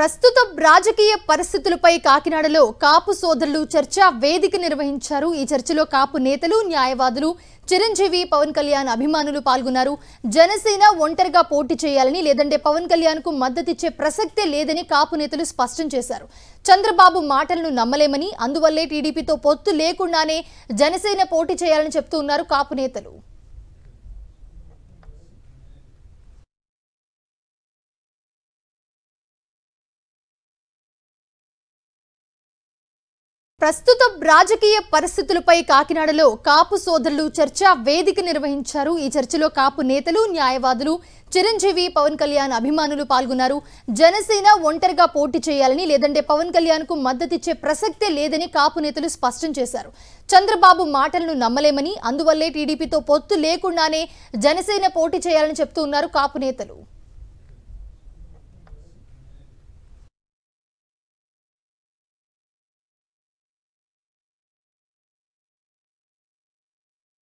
ప్రస్తుత రాజకీయ పరిస్థితులపై కాకినాడలో కాపు సోదరులు చర్చ వేదిక నిర్వహించారు ఈ చర్చలో కాపు నేతలు న్యాయవాదులు చిరంజీవి పవన్ కళ్యాణ్ అభిమానులు పాల్గొన్నారు జనసేన ఒంటరిగా పోటీ చేయాలని లేదంటే పవన్ కళ్యాణ్ కు మద్దతిచ్చే ప్రసక్తే లేదని కాపు నేతలు స్పష్టం చేశారు చంద్రబాబు మాటలను నమ్మలేమని అందువల్లే టీడీపీతో పొత్తు లేకుండానే జనసేన పోటీ చేయాలని చెప్తూ ఉన్నారు కాపు నేతలు ప్రస్తుత రాజకీయ పరిస్థితులపై కాకినాడలో కాపు సోదరులు చర్చ వేదిక నిర్వహించారు ఈ చర్చలో కాపు నేతలు న్యాయవాదులు చిరంజీవి పవన్ కళ్యాణ్ అభిమానులు పాల్గొన్నారు జనసేన ఒంటరిగా పోటీ చేయాలని లేదంటే పవన్ కళ్యాణ్ కు మద్దతిచ్చే ప్రసక్తే లేదని కాపు నేతలు స్పష్టం చేశారు చంద్రబాబు మాటలను నమ్మలేమని అందువల్లే టీడీపీతో పొత్తు లేకుండానే జనసేన పోటీ చేయాలని చెప్తూ ఉన్నారు కాపు నేతలు